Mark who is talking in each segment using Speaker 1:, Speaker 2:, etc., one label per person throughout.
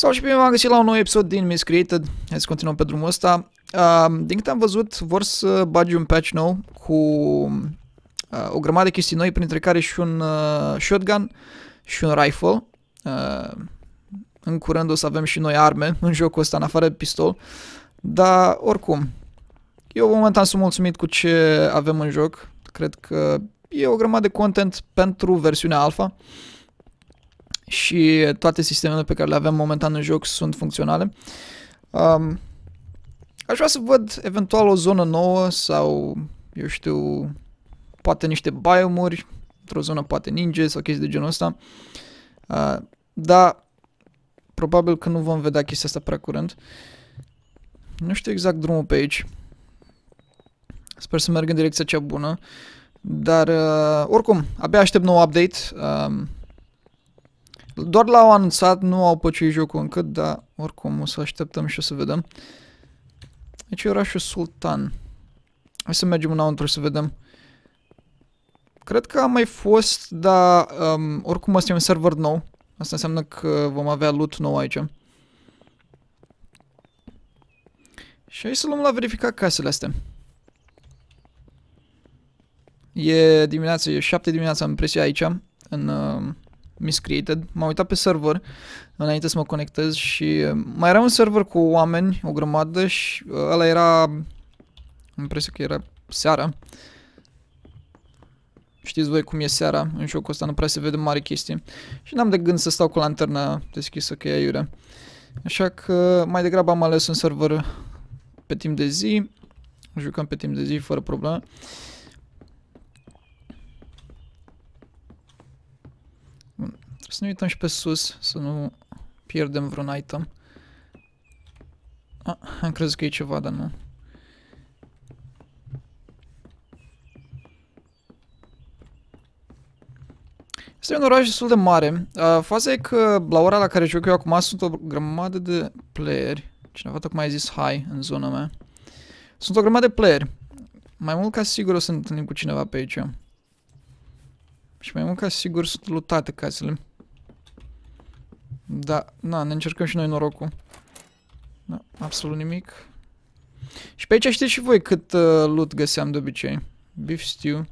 Speaker 1: Sau și bine v-am găsit la un nou episod din Miscreated. Hai să continuăm pe drumul ăsta. Uh, din câte am văzut, vor să bagi un patch nou cu uh, o grămadă de chestii noi, printre care și un uh, shotgun și un rifle. Uh, în curând o să avem și noi arme în jocul ăsta, în afară de pistol. Dar, oricum, eu momentan sunt mulțumit cu ce avem în joc. Cred că e o grămadă de content pentru versiunea alfa. Uh, și toate sistemele pe care le avem momentan în joc sunt funcționale. Um, aș vrea să văd eventual o zonă nouă sau, eu știu, poate niște biomuri, într-o zonă poate ninja sau chestii de genul ăsta. Uh, dar probabil că nu vom vedea chestia asta prea curând. Nu știu exact drumul pe aici. Sper să merg în direcția cea bună. Dar, uh, oricum, abia aștept nou update. Uh, doar l-au anunțat, nu au păcit jocul încă, dar oricum o să așteptăm și o să vedem. Aici deci e orașul Sultan. Hai să mergem înăuntru să vedem. Cred că a mai fost, dar um, oricum asta e un server nou. Asta înseamnă că vom avea loot nou aici. Și hai să luăm la verificat casele astea. E dimineața, e 7 dimineața, am impresia aici, în... Uh, miscreated. M-am uitat pe server înainte să mă conectez și uh, mai era un server cu oameni, o grămadă și uh, ăla era, am impresia că era seara. Știți voi cum e seara, în jocul ăsta nu prea se vede mare chestii. Și n-am de gând să stau cu lanterna deschisă, că e aiurea. Așa că mai degrabă am ales un server pe timp de zi. Jucăm pe timp de zi, fără probleme. Trebuie să ne uităm și pe sus, să nu pierdem vreun item. Ah, am crezut că e ceva, dar nu. Este un oraș destul de mare. Uh, faza e că la ora la care joc eu acum sunt o grămadă de playeri. Cineva tocmai a zis hi în zona mea. Sunt o grămadă de playeri. Mai mult ca sigur o să ne întâlnim cu cineva pe aici. Și mai mult ca sigur sunt lutate casele. Da, na, ne încercăm și noi norocul. Da, absolut nimic. Și pe aici știți și voi cât uh, loot găseam de obicei. Beef stew.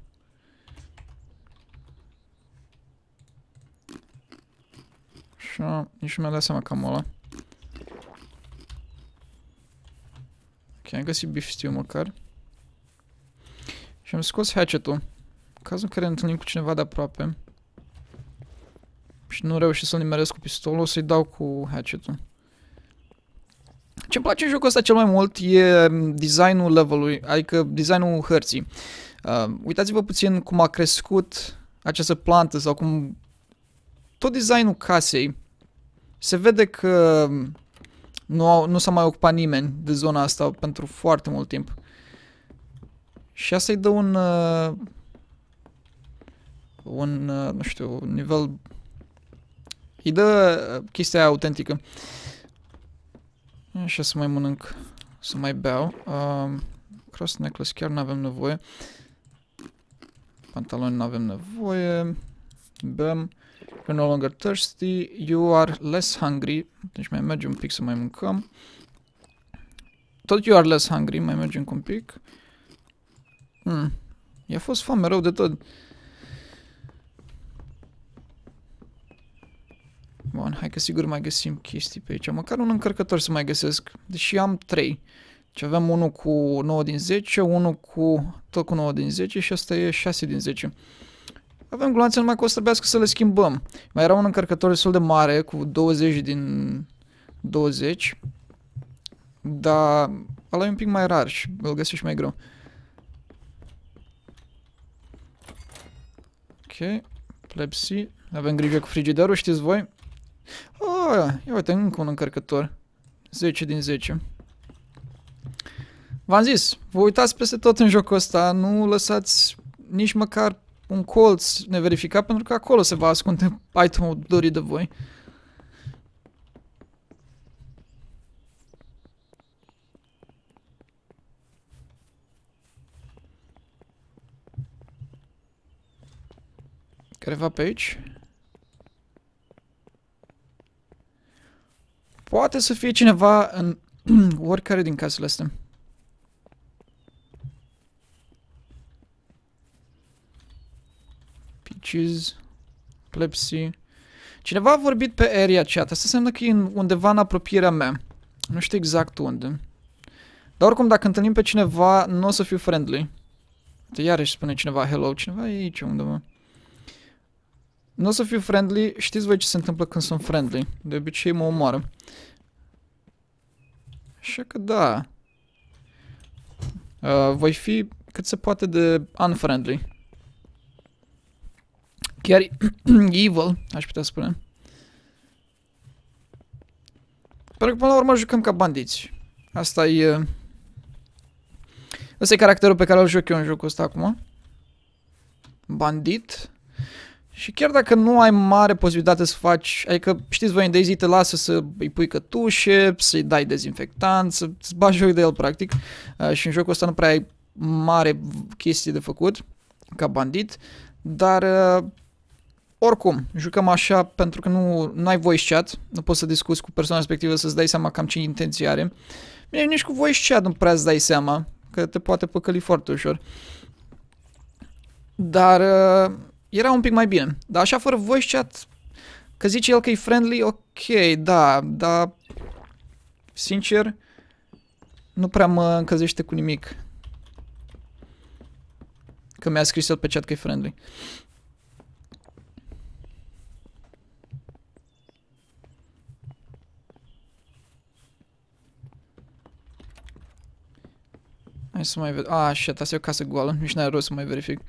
Speaker 1: Așa, nici nu mi-a dat seama cam ăla. Ok, am găsit beef stew măcar. Și am scos hatchet-ul. Cazul în care ne întâlnim cu cineva de aproape și nu reușesc să-l nimeresc cu pistolul, o să-i dau cu hatchet-ul. Ce-mi place în jocul ăsta cel mai mult e mm, designul levelului, adică designul hărții. Uh, uitați-vă puțin cum a crescut această plantă sau cum tot designul casei se vede că mm, nu, au, nu s-a mai ocupat nimeni de zona asta pentru foarte mult timp. Și asta îi dă un, uh, un uh, nu știu, nivel îi dă uh, chestia autentică. Așa să mai mănânc, să mai beau. Uh, cross necklace chiar nu avem nevoie. Pantaloni nu avem nevoie. Bem. You're no longer thirsty. You are less hungry. Deci mai mergem un pic să mai mâncăm. Tot you are less hungry. Mai mergem un pic. Hmm. I-a fost foame rău de tot. Bun, hai că sigur mai găsim chestii pe aici. Măcar un încărcător să mai găsesc. Deși am 3. Deci avem unul cu 9 din 10, unul cu tot cu 9 din 10 și asta e 6 din 10. Avem gloanțe numai că o să trebuiască să le schimbăm. Mai era un încărcător destul de mare cu 20 din 20. Dar ăla e un pic mai rar și îl găsești mai greu. Ok, plepsi. Avem grijă cu frigiderul, știți voi? Ah, ia uite, încă un încărcător. 10 din 10. V-am zis, vă uitați peste tot în jocul ăsta, nu lăsați nici măcar un colț neverificat, pentru că acolo se va ascunde item-ul dorit de voi. Careva pe aici? Poate să fie cineva în oricare din casele astea. Peaches, Plepsi. Cineva a vorbit pe area chat. Asta înseamnă că e undeva în apropierea mea. Nu știu exact unde. Dar oricum, dacă întâlnim pe cineva, nu o să fiu friendly. Iarăși spune cineva hello. Cineva e aici undeva. Nu o să fiu friendly. Știți voi ce se întâmplă când sunt friendly. De obicei mă omoară. Așa că da. Uh, voi fi cât se poate de unfriendly. Chiar evil, aș putea spune. Pentru că până la urmă jucăm ca bandiți. Asta e... Ăsta e caracterul pe care îl joc eu în jocul ăsta acum. Bandit. Și chiar dacă nu ai mare posibilitate să faci, adică știți voi în Daisy te lasă să îi pui cătușe, să-i dai dezinfectant, să-ți bagi joc de el practic uh, și în jocul ăsta nu prea ai mare chestie de făcut ca bandit, dar uh, oricum, jucăm așa pentru că nu, nu ai voice chat, nu poți să discuți cu persoana respectivă să-ți dai seama cam ce intenție are. Bine, nici cu voice chat nu prea îți dai seama, că te poate păcăli foarte ușor. Dar uh, era un pic mai bine. Dar așa fără voice chat, că zice el că e friendly, ok, da, dar sincer, nu prea mă încălzește cu nimic. Că mi-a scris el pe chat că e friendly. Hai să mai ved... Ah, shit, asta e o casă goală. Nici n ai rost să mai verific. Uh,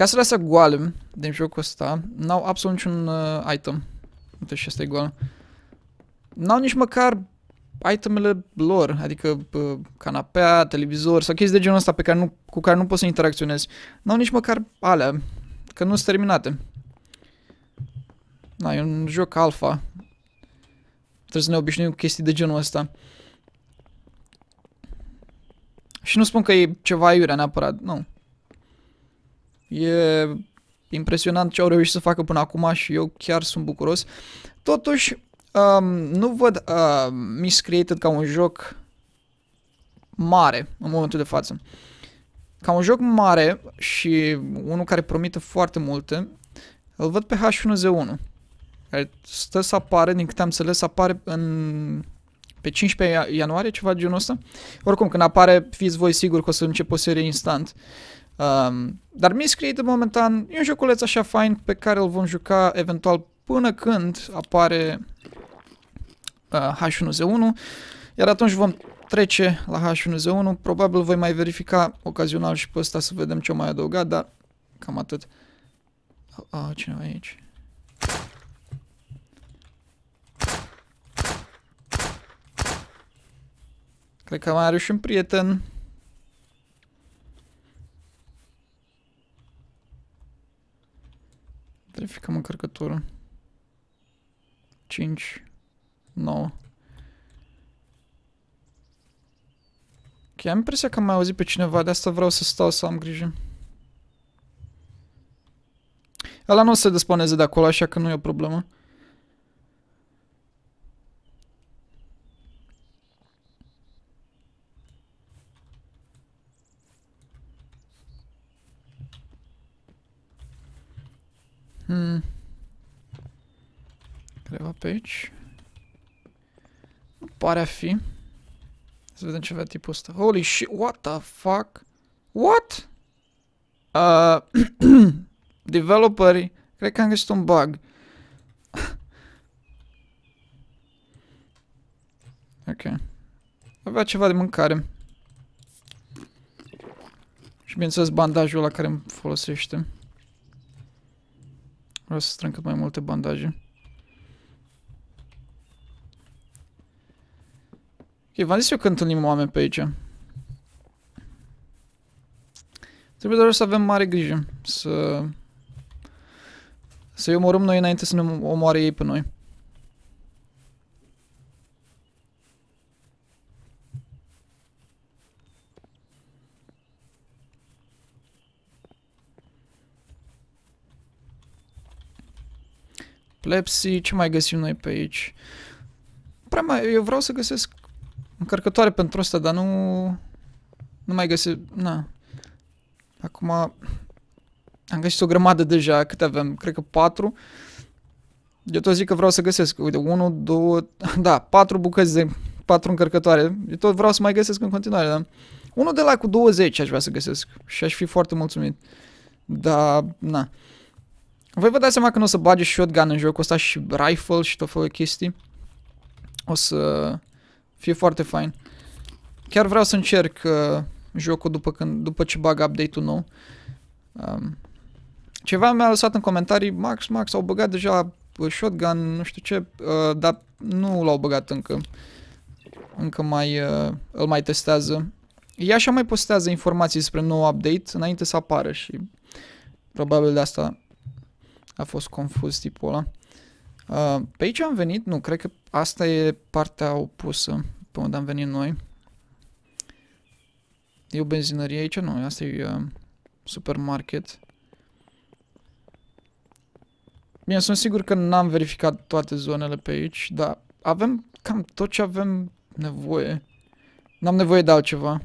Speaker 1: Casele astea goale din jocul ăsta n-au absolut niciun uh, item. Uite și asta e goală. N-au nici măcar itemele lor, adică uh, canapea, televizor sau chestii de genul ăsta pe care nu, cu care nu poți să interacționezi. N-au nici măcar alea, că nu sunt terminate. Na, e un joc alfa. Trebuie să ne obișnuim cu chestii de genul ăsta. Și nu spun că e ceva iurea neapărat, nu. E impresionant ce au reușit să facă până acum și eu chiar sunt bucuros. Totuși, um, nu văd uh, um, Miscreated ca un joc mare în momentul de față. Ca un joc mare și unul care promite foarte multe, îl văd pe H1Z1. Care stă să apare, din câte am înțeles, apare în pe 15 ianuarie, ceva de genul ăsta. Oricum, când apare, fiți voi sigur că o să începe o serie instant. Um, dar Miss Created momentan e un joculeț așa fain pe care îl vom juca eventual până când apare uh, H1Z1, iar atunci vom trece la H1Z1, probabil voi mai verifica ocazional și pe ăsta să vedem ce-o mai adăugat, dar cam atât. uh, oh, cineva aici. Cred că mai are și un prieten. verificăm încărcătura. 5, 9. Ok, am impresia că am mai auzit pe cineva, de asta vreau să stau să am grijă. Ăla nu se desponeze de acolo, așa că nu e o problemă. Hmm. Careva pe aici. Nu pare a fi. Să vedem ce avea tipul ăsta. Holy shit, what the fuck? What? Uh, developerii, cred că am găsit un bug. ok. Avea ceva de mâncare. Și bineînțeles bandajul la care îmi folosește. Vreau să strâng cât mai multe bandaje. Ok, v-am zis eu că întâlnim oameni pe aici. Trebuie doar să avem mare grijă. Să... Să-i omorâm noi înainte să ne omoare ei pe noi. Plepsi, ce mai găsim noi pe aici? Prea mai, eu vreau să găsesc încărcătoare pentru asta, dar nu... Nu mai găsesc... Na. Acum... Am găsit o grămadă deja, câte avem? Cred că patru. Eu tot zic că vreau să găsesc, uite, 1, 2, da, patru bucăți de patru încărcătoare. Eu tot vreau să mai găsesc în continuare, da. unul de la cu 20 aș vrea să găsesc și aș fi foarte mulțumit. Dar, na. Voi vă dați seama că nu o să bage shotgun în jocul ăsta și rifle și tot felul de chestii. O să fie foarte fain. Chiar vreau să încerc uh, jocul după, când, după ce bag update-ul nou. Um, ceva mi-a lăsat în comentarii, Max, Max, au băgat deja uh, shotgun, nu știu ce, uh, dar nu l-au băgat încă. Încă mai, uh, îl mai testează. Ea așa mai postează informații despre nou update înainte să apară și probabil de asta a fost confuz tipul ăla. Uh, pe aici am venit, nu, cred că asta e partea opusă pe unde am venit noi. E o benzinărie aici? Nu, asta e uh, supermarket. Bine, sunt sigur că n-am verificat toate zonele pe aici, dar avem cam tot ce avem nevoie. N-am nevoie de altceva.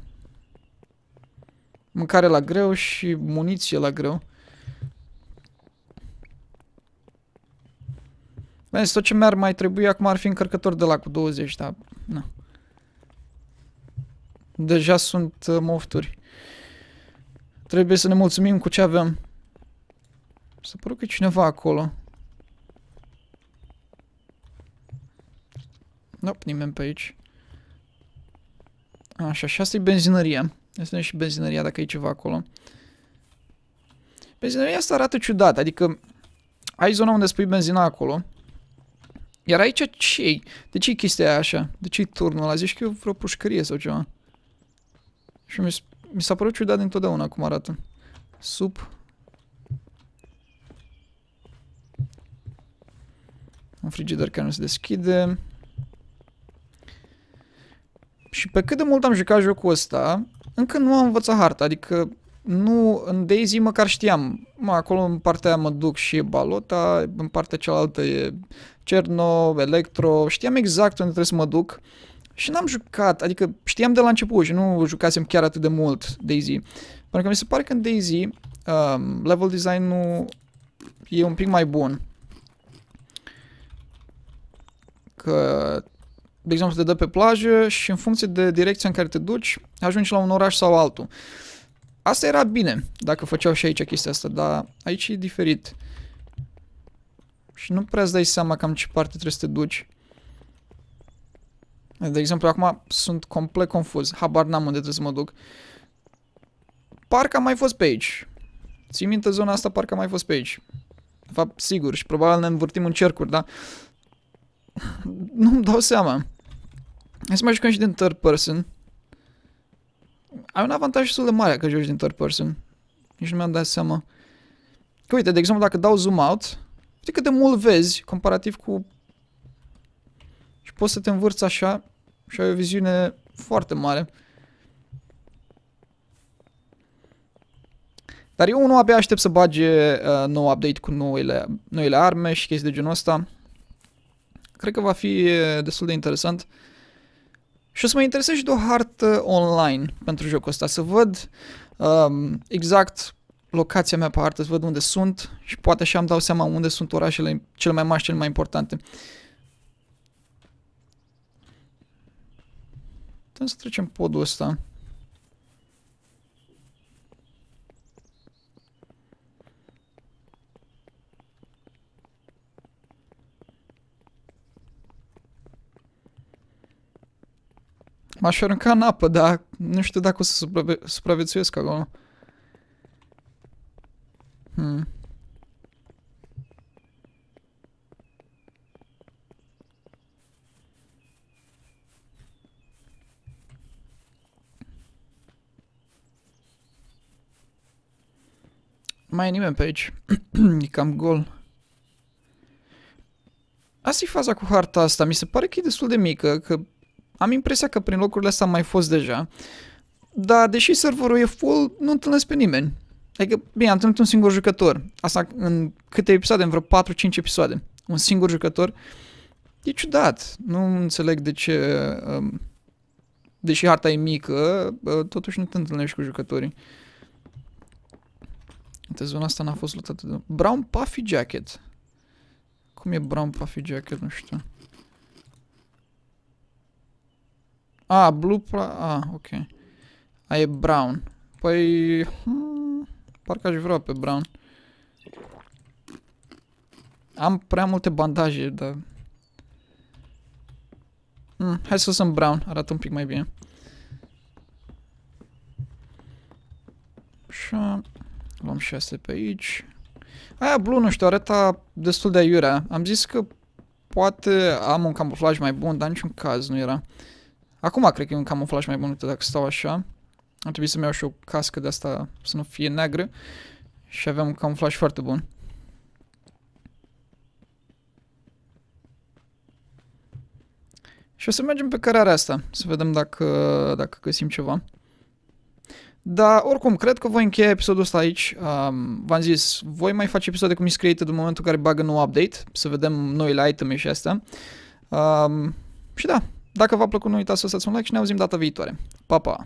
Speaker 1: Mâncare la greu și muniție la greu. Mi-am zis, tot ce mi-ar mai trebui acum ar fi încărcător de la cu 20, dar... Na. Deja sunt uh, mofturi. Trebuie să ne mulțumim cu ce avem. Să părut că cineva acolo. Nope, nimeni pe aici. Așa, și asta e benzinăria. Este și benzinăria dacă e ceva acolo. Benzinăria asta arată ciudat, adică ai zona unde spui benzina acolo iar aici ce De ce e chestia așa? De ce e turnul ăla? Zici că e vreo pușcărie sau ceva. Și mi, mi s-a părut ciudat dintotdeauna cum arată. Sub. Un frigider care nu se deschide. Și pe cât de mult am jucat jocul ăsta, încă nu am învățat harta, adică nu, în Daisy măcar știam. Mă, acolo în partea mă duc și Balota, în partea cealaltă e Cerno, Electro, știam exact unde trebuie să mă duc. Și n-am jucat, adică știam de la început și nu jucasem chiar atât de mult Daisy. Pentru că mi se pare că în Daisy um, level design-ul e un pic mai bun. Că, de exemplu, te dă pe plajă și în funcție de direcția în care te duci, ajungi la un oraș sau altul. Asta era bine, dacă făceau și aici chestia asta, dar aici e diferit. Și nu prea îți dai seama cam ce parte trebuie să te duci. De exemplu, acum sunt complet confuz. Habar n-am unde trebuie să mă duc. Parcă am mai fost pe aici. Ții minte zona asta? Parcă am mai fost pe aici. De fapt, sigur. Și probabil ne învârtim în cercuri, da? Nu-mi dau seama. Hai să mai jucăm și din third person ai un avantaj destul de mare că joci din third person. Nici nu mi-am dat seama. Că uite, de exemplu, dacă dau zoom out, uite cât de mult vezi comparativ cu... Și poți să te învârți așa și ai o viziune foarte mare. Dar eu nu abia aștept să bage uh, nou update cu noile, noile arme și chestii de genul ăsta. Cred că va fi uh, destul de interesant. Uh, și o să mă interesez și de o hartă online pentru jocul ăsta, să văd um, exact locația mea pe hartă, să văd unde sunt și poate așa îmi dau seama unde sunt orașele cele mai mari și cele mai importante. Putem să trecem podul ăsta. M-aș arunca în apă, dar nu știu dacă o să supravi supraviețuiesc acolo. Hmm. Mai e nimeni pe aici. e cam gol. Asta e faza cu harta asta. Mi se pare că e destul de mică, că am impresia că prin locurile astea am mai fost deja, dar deși serverul e full, nu întâlnesc pe nimeni. Adică, bine, am întâlnit un singur jucător. Asta în câte episoade? În vreo 4-5 episoade. Un singur jucător. E ciudat. Nu înțeleg de ce... Um, deși harta e mică, totuși nu te întâlnești cu jucătorii. Uite, zona asta n-a fost luată de... Brown Puffy Jacket. Cum e Brown Puffy Jacket? Nu știu. A, blue pla... A, ok. A, e brown. Păi... Hmm, parcă aș vrea pe brown. Am prea multe bandaje, dar... Hmm, hai să sunt brown, arată un pic mai bine. Așa, luăm și astea pe aici. Aia blue, nu știu, arăta destul de aiurea. Am zis că poate am un camuflaj mai bun, dar niciun caz nu era. Acum cred că e un camuflaj mai bun, uite, dacă stau așa. Ar trebui să-mi iau și o cască de asta să nu fie neagră. Și avem un camuflaj foarte bun. Și o să mergem pe cărarea asta, să vedem dacă, dacă găsim ceva. Dar oricum, cred că voi încheia episodul ăsta aici. Um, v-am zis, voi mai face episoade cu Miss Created în momentul în care bagă nou update, să vedem noile iteme și astea. Um, și da, dacă v-a plăcut, nu uitați să lăsați un like și ne auzim data viitoare. Pa, pa!